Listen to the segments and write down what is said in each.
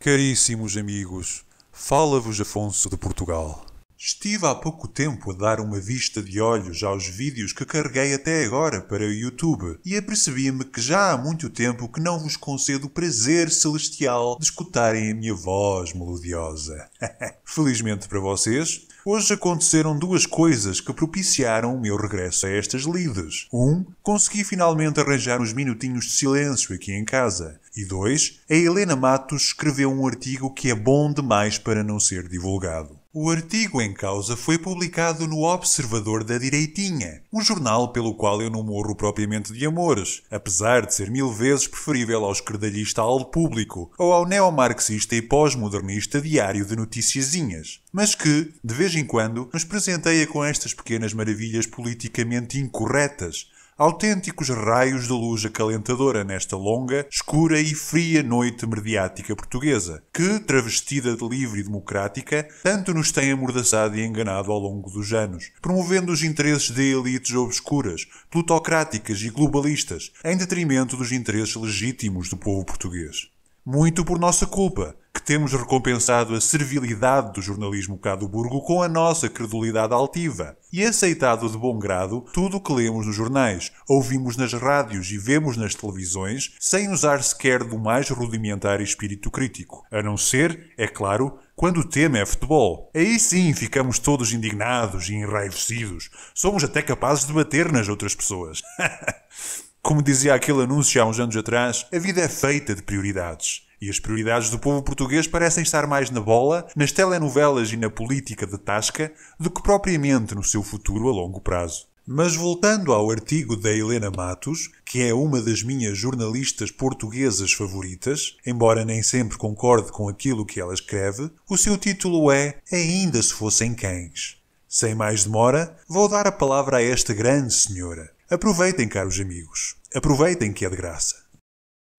Caríssimos amigos, fala-vos Afonso de Portugal. Estive há pouco tempo a dar uma vista de olhos aos vídeos que carreguei até agora para o YouTube e apercebi-me que já há muito tempo que não vos concedo o prazer celestial de escutarem a minha voz melodiosa. Felizmente para vocês, Hoje aconteceram duas coisas que propiciaram o meu regresso a estas lides. Um, consegui finalmente arranjar uns minutinhos de silêncio aqui em casa. E dois, a Helena Matos escreveu um artigo que é bom demais para não ser divulgado. O artigo em causa foi publicado no Observador da Direitinha, um jornal pelo qual eu não morro propriamente de amores, apesar de ser mil vezes preferível ao esquerdalhista ao público ou ao neomarxista e pós-modernista diário de noticiazinhas, mas que, de vez em quando, nos presenteia com estas pequenas maravilhas politicamente incorretas, autênticos raios de luz acalentadora nesta longa, escura e fria noite mediática portuguesa, que, travestida de livre e democrática, tanto nos tem amordaçado e enganado ao longo dos anos, promovendo os interesses de elites obscuras, plutocráticas e globalistas, em detrimento dos interesses legítimos do povo português muito por nossa culpa, que temos recompensado a servilidade do jornalismo cá do Burgo com a nossa credulidade altiva e aceitado de bom grado tudo o que lemos nos jornais, ouvimos nas rádios e vemos nas televisões, sem usar sequer do mais rudimentar espírito crítico, a não ser, é claro, quando o tema é futebol. Aí sim ficamos todos indignados e enraivecidos. Somos até capazes de bater nas outras pessoas. Como dizia aquele anúncio há uns anos atrás, a vida é feita de prioridades. E as prioridades do povo português parecem estar mais na bola, nas telenovelas e na política de tasca, do que propriamente no seu futuro a longo prazo. Mas voltando ao artigo da Helena Matos, que é uma das minhas jornalistas portuguesas favoritas, embora nem sempre concorde com aquilo que ela escreve, o seu título é Ainda se fossem cães. Sem mais demora, vou dar a palavra a esta grande senhora. Aproveitem, caros amigos. Aproveitem que é de graça.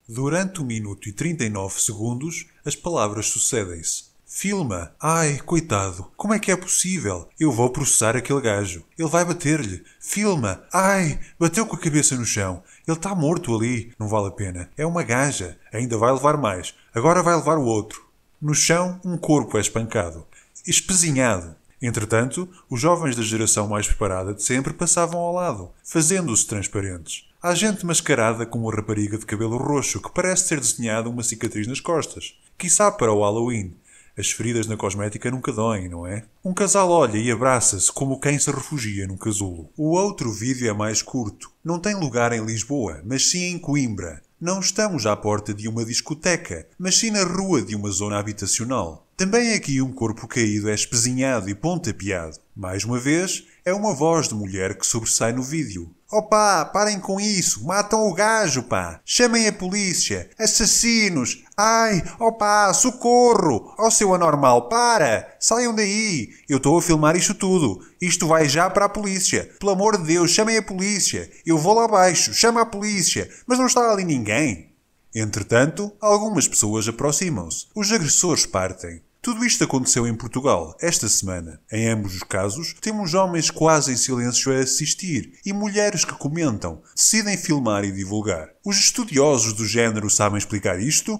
Durante 1 minuto e 39 segundos, as palavras sucedem-se. Filma. Ai, coitado. Como é que é possível? Eu vou processar aquele gajo. Ele vai bater-lhe. Filma. Ai, bateu com a cabeça no chão. Ele está morto ali. Não vale a pena. É uma gaja. Ainda vai levar mais. Agora vai levar o outro. No chão, um corpo é espancado. Espezinhado. Entretanto, os jovens da geração mais preparada de sempre passavam ao lado, fazendo-se transparentes. Há gente mascarada com uma rapariga de cabelo roxo que parece ter desenhado uma cicatriz nas costas. Quisá para o Halloween. As feridas na cosmética nunca doem, não é? Um casal olha e abraça-se como quem se refugia num casulo. O outro vídeo é mais curto. Não tem lugar em Lisboa, mas sim em Coimbra. Não estamos à porta de uma discoteca, mas sim na rua de uma zona habitacional. Também é aqui um corpo caído é espezinhado e pontapeado. Mais uma vez, é uma voz de mulher que sobressai no vídeo. Opa, parem com isso, matam o gajo, pá! Chamem a polícia! Assassinos! Ai, opa, socorro! Ó oh, seu anormal, para! Saiam daí! Eu estou a filmar isto tudo! Isto vai já para a polícia! Pelo amor de Deus, chamem a polícia! Eu vou lá abaixo, chama a polícia! Mas não está ali ninguém! Entretanto, algumas pessoas aproximam-se. Os agressores partem. Tudo isto aconteceu em Portugal, esta semana. Em ambos os casos, temos homens quase em silêncio a assistir e mulheres que comentam, decidem filmar e divulgar. Os estudiosos do género sabem explicar isto?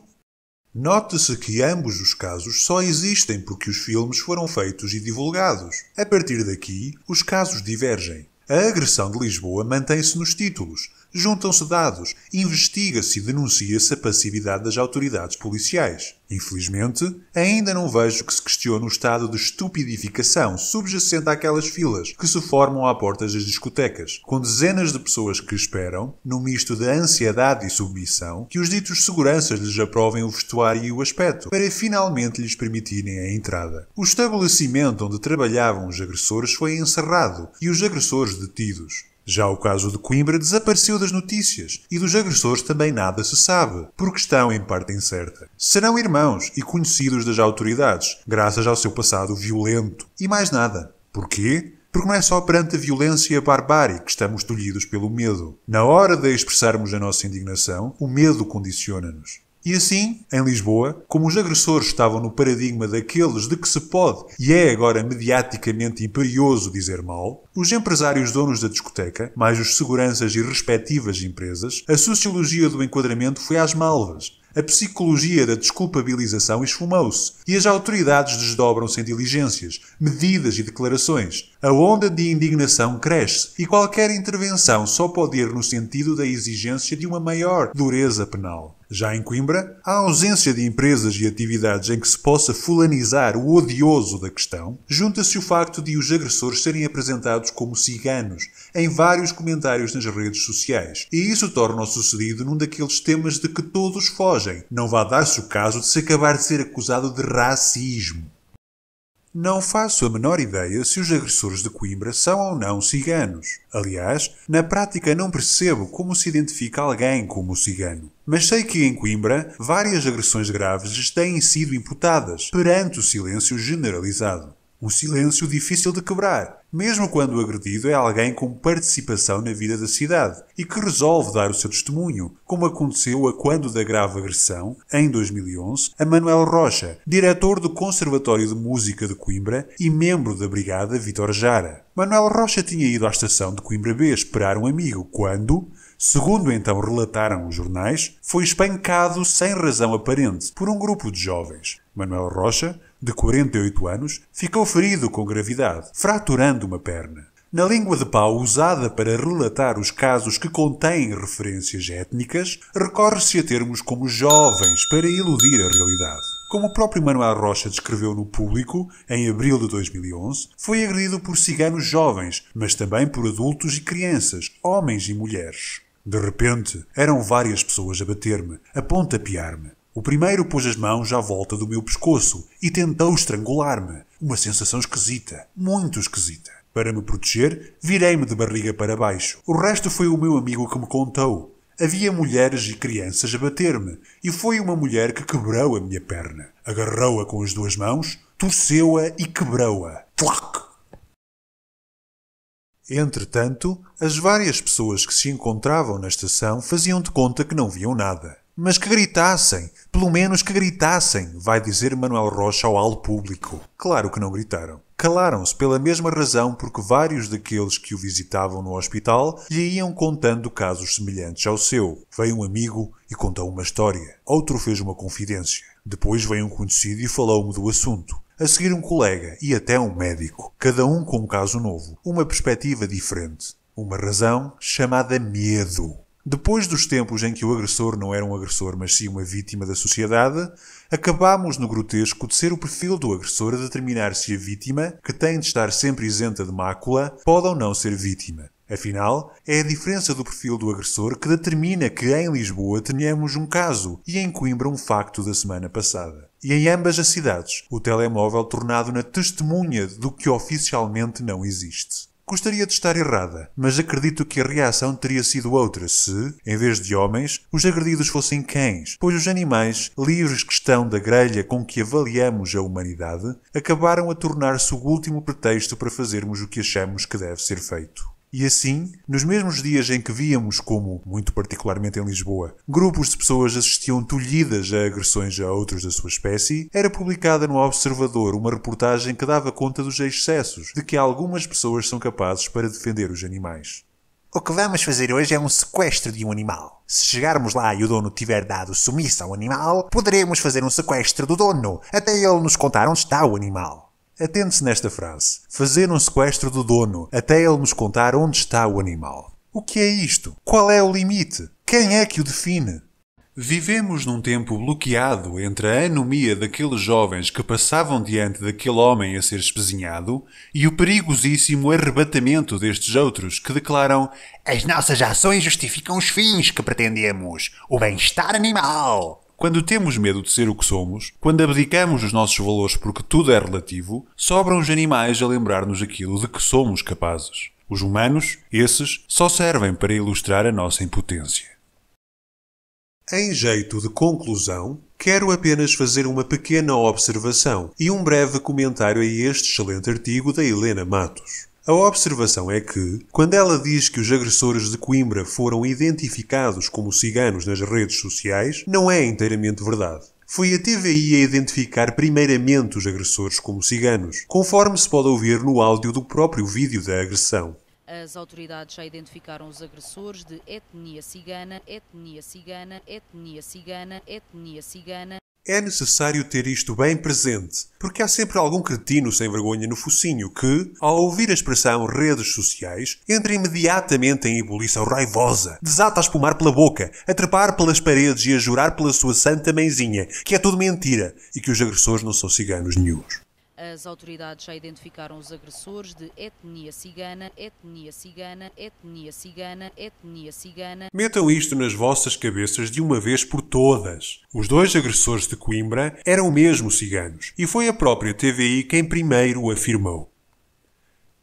Note-se que ambos os casos só existem porque os filmes foram feitos e divulgados. A partir daqui, os casos divergem. A agressão de Lisboa mantém-se nos títulos, Juntam-se dados, investiga-se e denuncia-se a passividade das autoridades policiais. Infelizmente, ainda não vejo que se questione o estado de estupidificação subjacente àquelas filas que se formam à porta das discotecas, com dezenas de pessoas que esperam, num misto de ansiedade e submissão, que os ditos seguranças lhes aprovem o vestuário e o aspecto, para finalmente lhes permitirem a entrada. O estabelecimento onde trabalhavam os agressores foi encerrado e os agressores detidos. Já o caso de Coimbra desapareceu das notícias e dos agressores também nada se sabe, por questão em parte incerta. Serão irmãos e conhecidos das autoridades, graças ao seu passado violento. E mais nada. Porquê? Porque não é só perante a violência e a barbárie que estamos tolhidos pelo medo. Na hora de expressarmos a nossa indignação, o medo condiciona-nos. E assim, em Lisboa, como os agressores estavam no paradigma daqueles de que se pode e é agora mediaticamente imperioso dizer mal, os empresários donos da discoteca, mais os seguranças e respectivas empresas, a sociologia do enquadramento foi às malvas, a psicologia da desculpabilização esfumou-se e as autoridades desdobram-se em diligências, medidas e declarações. A onda de indignação cresce e qualquer intervenção só pode ir no sentido da exigência de uma maior dureza penal. Já em Coimbra, a ausência de empresas e atividades em que se possa fulanizar o odioso da questão junta-se o facto de os agressores serem apresentados como ciganos em vários comentários nas redes sociais, e isso torna o sucedido num daqueles temas de que todos fogem. Não vá dar-se o caso de se acabar de ser acusado de racismo. Não faço a menor ideia se os agressores de Coimbra são ou não ciganos. Aliás, na prática não percebo como se identifica alguém como cigano. Mas sei que em Coimbra várias agressões graves lhes têm sido imputadas perante o silêncio generalizado. Um silêncio difícil de quebrar, mesmo quando agredido, é alguém com participação na vida da cidade e que resolve dar o seu testemunho, como aconteceu a quando da grave agressão, em 2011, a Manuel Rocha, diretor do Conservatório de Música de Coimbra e membro da Brigada Vitor Jara. Manuel Rocha tinha ido à estação de Coimbra B esperar um amigo quando, segundo então relataram os jornais, foi espancado sem razão aparente por um grupo de jovens. Manuel Rocha de 48 anos, ficou ferido com gravidade, fraturando uma perna. Na língua de pau usada para relatar os casos que contêm referências étnicas, recorre-se a termos como jovens para iludir a realidade. Como o próprio Manuel Rocha descreveu no público, em abril de 2011, foi agredido por ciganos jovens, mas também por adultos e crianças, homens e mulheres. De repente, eram várias pessoas a bater-me, a pontapear-me. O primeiro pôs as mãos à volta do meu pescoço e tentou estrangular-me. Uma sensação esquisita, muito esquisita. Para me proteger, virei-me de barriga para baixo. O resto foi o meu amigo que me contou. Havia mulheres e crianças a bater-me, e foi uma mulher que quebrou a minha perna. Agarrou-a com as duas mãos, torceu-a e quebrou-a. Tlac! Entretanto, as várias pessoas que se encontravam na estação faziam de conta que não viam nada. Mas que gritassem, pelo menos que gritassem, vai dizer Manuel Rocha ao alto público. Claro que não gritaram. Calaram-se pela mesma razão porque vários daqueles que o visitavam no hospital lhe iam contando casos semelhantes ao seu. Veio um amigo e contou uma história. Outro fez uma confidência. Depois veio um conhecido e falou-me do assunto. A seguir um colega e até um médico. Cada um com um caso novo, uma perspectiva diferente. Uma razão chamada medo. Depois dos tempos em que o agressor não era um agressor, mas sim uma vítima da sociedade, acabámos no grotesco de ser o perfil do agressor a determinar se a vítima, que tem de estar sempre isenta de mácula, pode ou não ser vítima. Afinal, é a diferença do perfil do agressor que determina que em Lisboa tenhamos um caso e em Coimbra um facto da semana passada. E em ambas as cidades, o telemóvel tornado na testemunha do que oficialmente não existe. Gostaria de estar errada, mas acredito que a reação teria sido outra se, em vez de homens, os agredidos fossem cães, pois os animais, livres que estão da grelha com que avaliamos a humanidade, acabaram a tornar-se o último pretexto para fazermos o que achamos que deve ser feito. E assim, nos mesmos dias em que víamos como, muito particularmente em Lisboa, grupos de pessoas assistiam tolhidas a agressões a outros da sua espécie, era publicada no Observador uma reportagem que dava conta dos excessos de que algumas pessoas são capazes para defender os animais. O que vamos fazer hoje é um sequestro de um animal. Se chegarmos lá e o dono tiver dado sumiço ao animal, poderemos fazer um sequestro do dono, até ele nos contar onde está o animal atende se nesta frase. Fazer um sequestro do dono até ele nos contar onde está o animal. O que é isto? Qual é o limite? Quem é que o define? Vivemos num tempo bloqueado entre a anomia daqueles jovens que passavam diante daquele homem a ser espezinhado e o perigosíssimo arrebatamento destes outros que declaram: As nossas ações justificam os fins que pretendemos, o bem-estar animal. Quando temos medo de ser o que somos, quando abdicamos dos nossos valores porque tudo é relativo, sobram os animais a lembrar-nos aquilo de que somos capazes. Os humanos, esses, só servem para ilustrar a nossa impotência. Em jeito de conclusão, quero apenas fazer uma pequena observação e um breve comentário a este excelente artigo da Helena Matos. A observação é que, quando ela diz que os agressores de Coimbra foram identificados como ciganos nas redes sociais, não é inteiramente verdade. Foi a TVI a identificar primeiramente os agressores como ciganos, conforme se pode ouvir no áudio do próprio vídeo da agressão. As autoridades já identificaram os agressores de etnia cigana, etnia cigana, etnia cigana, etnia cigana, é necessário ter isto bem presente, porque há sempre algum cretino sem vergonha no focinho que, ao ouvir a expressão redes sociais, entra imediatamente em ebulição raivosa, desata a espumar pela boca, a trepar pelas paredes e a jurar pela sua santa mãezinha, que é tudo mentira e que os agressores não são ciganos nenhums. As autoridades já identificaram os agressores de etnia cigana, etnia cigana, etnia cigana, etnia cigana. Metam isto nas vossas cabeças de uma vez por todas. Os dois agressores de Coimbra eram mesmo ciganos e foi a própria TVI quem primeiro o afirmou.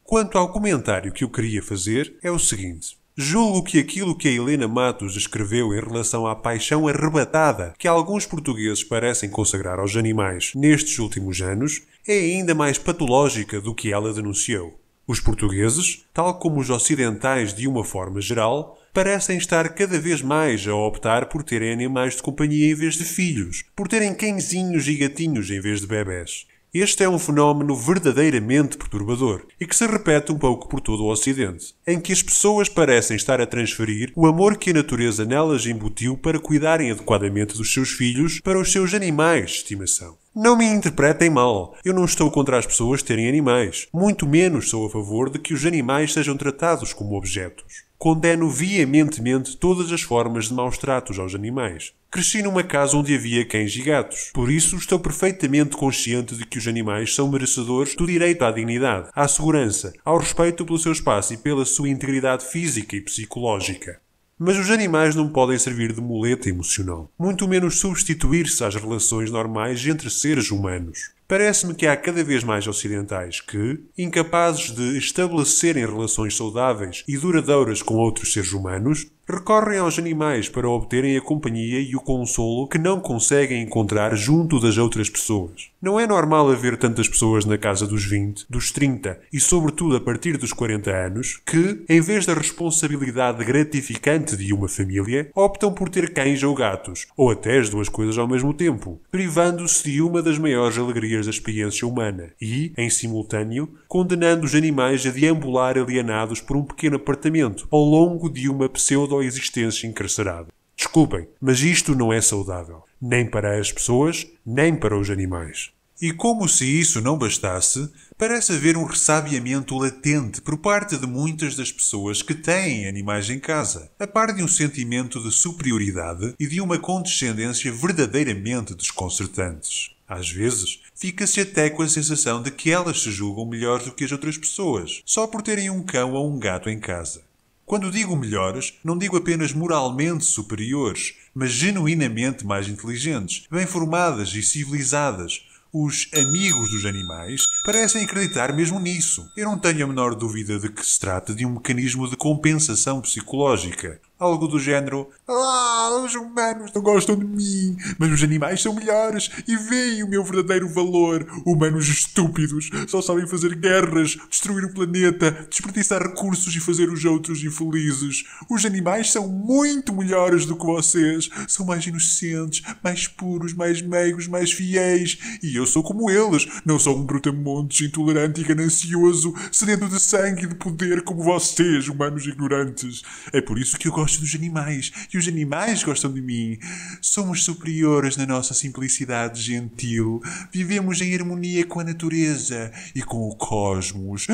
Quanto ao comentário que eu queria fazer, é o seguinte. Julgo que aquilo que a Helena Matos escreveu em relação à paixão arrebatada que alguns portugueses parecem consagrar aos animais nestes últimos anos é ainda mais patológica do que ela denunciou. Os portugueses, tal como os ocidentais de uma forma geral, parecem estar cada vez mais a optar por terem animais de companhia em vez de filhos, por terem cãezinhos e gatinhos em vez de bebés. Este é um fenómeno verdadeiramente perturbador e que se repete um pouco por todo o Ocidente, em que as pessoas parecem estar a transferir o amor que a natureza nelas embutiu para cuidarem adequadamente dos seus filhos para os seus animais de estimação. Não me interpretem mal. Eu não estou contra as pessoas terem animais. Muito menos sou a favor de que os animais sejam tratados como objetos. Condeno veementemente todas as formas de maus tratos aos animais. Cresci numa casa onde havia cães e gatos. Por isso, estou perfeitamente consciente de que os animais são merecedores do direito à dignidade, à segurança, ao respeito pelo seu espaço e pela sua integridade física e psicológica. Mas os animais não podem servir de muleta emocional, muito menos substituir-se às relações normais entre seres humanos. Parece-me que há cada vez mais ocidentais que, incapazes de estabelecerem relações saudáveis e duradouras com outros seres humanos, recorrem aos animais para obterem a companhia e o consolo que não conseguem encontrar junto das outras pessoas. Não é normal haver tantas pessoas na casa dos 20, dos 30 e, sobretudo, a partir dos 40 anos que, em vez da responsabilidade gratificante de uma família, optam por ter cães ou gatos, ou até as duas coisas ao mesmo tempo, privando-se de uma das maiores alegrias da experiência humana e, em simultâneo, condenando os animais a deambular alienados por um pequeno apartamento ao longo de uma pseudo existência encarcerada. Desculpem, mas isto não é saudável, nem para as pessoas, nem para os animais. E como se isso não bastasse, parece haver um ressabiamento latente por parte de muitas das pessoas que têm animais em casa, a par de um sentimento de superioridade e de uma condescendência verdadeiramente desconcertantes. Às vezes, fica-se até com a sensação de que elas se julgam melhores do que as outras pessoas, só por terem um cão ou um gato em casa. Quando digo melhores, não digo apenas moralmente superiores, mas genuinamente mais inteligentes, bem formadas e civilizadas. Os amigos dos animais parecem acreditar mesmo nisso. Eu não tenho a menor dúvida de que se trata de um mecanismo de compensação psicológica, Algo do género: Ah, os humanos não gostam de mim, mas os animais são melhores e veem o meu verdadeiro valor. Humanos estúpidos só sabem fazer guerras, destruir o planeta, desperdiçar recursos e fazer os outros infelizes. Os animais são muito melhores do que vocês. São mais inocentes, mais puros, mais meigos, mais fiéis. E eu sou como eles. Não sou um brutamontes intolerante e ganancioso, sedento de sangue e de poder como vocês, humanos ignorantes. É por isso que eu gosto gosto dos animais e os animais gostam de mim. Somos superiores na nossa simplicidade gentil. Vivemos em harmonia com a natureza e com o cosmos.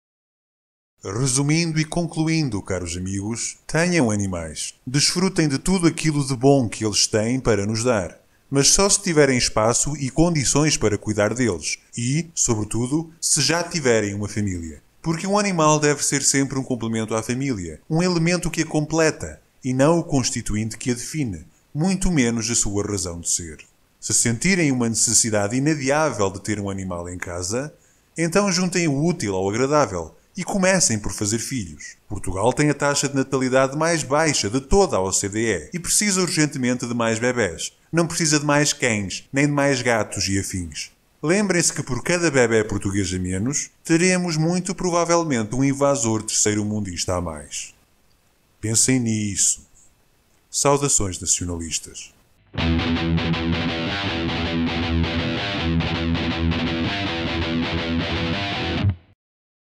Resumindo e concluindo, caros amigos, tenham animais. Desfrutem de tudo aquilo de bom que eles têm para nos dar. Mas só se tiverem espaço e condições para cuidar deles. E, sobretudo, se já tiverem uma família. Porque um animal deve ser sempre um complemento à família, um elemento que a completa, e não o constituinte que a define, muito menos a sua razão de ser. Se sentirem uma necessidade inadiável de ter um animal em casa, então juntem o útil ao agradável e comecem por fazer filhos. Portugal tem a taxa de natalidade mais baixa de toda a OCDE e precisa urgentemente de mais bebés. Não precisa de mais cães, nem de mais gatos e afins. Lembrem-se que por cada bebê português a menos, teremos muito provavelmente um invasor terceiro-mundista a mais. Pensem nisso. Saudações nacionalistas.